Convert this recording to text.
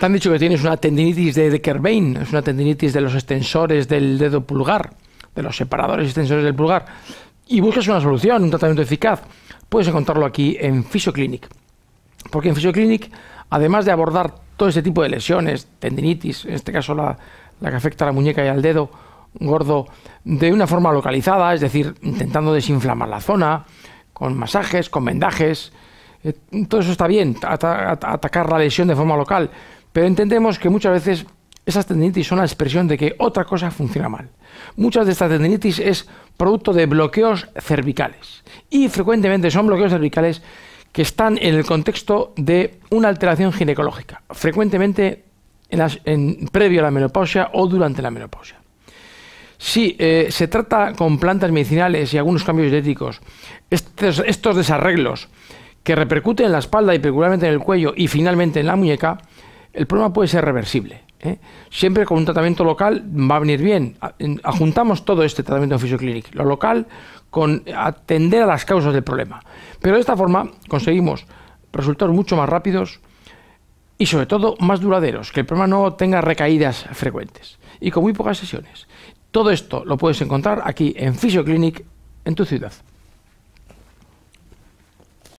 Te han dicho que tienes una tendinitis de, de es una tendinitis de los extensores del dedo pulgar, de los separadores extensores del pulgar, y buscas una solución, un tratamiento eficaz. Puedes encontrarlo aquí en Physioclinic. Porque en Physioclinic, además de abordar todo este tipo de lesiones, tendinitis, en este caso la, la que afecta a la muñeca y al dedo gordo, de una forma localizada, es decir, intentando desinflamar la zona, con masajes, con vendajes, eh, todo eso está bien, atacar la lesión de forma local, pero entendemos que muchas veces esas tendinitis son la expresión de que otra cosa funciona mal. Muchas de estas tendinitis es producto de bloqueos cervicales y frecuentemente son bloqueos cervicales que están en el contexto de una alteración ginecológica, frecuentemente en previo a la menopausia o durante la menopausia. Si eh, se trata con plantas medicinales y algunos cambios dietéticos, estos, estos desarreglos que repercuten en la espalda y particularmente en el cuello y finalmente en la muñeca, el problema puede ser reversible. ¿eh? Siempre con un tratamiento local va a venir bien. Ajuntamos todo este tratamiento en FisioClinic, lo local con atender a las causas del problema. Pero de esta forma conseguimos resultados mucho más rápidos y sobre todo más duraderos, que el problema no tenga recaídas frecuentes y con muy pocas sesiones. Todo esto lo puedes encontrar aquí en FisioClinic en tu ciudad.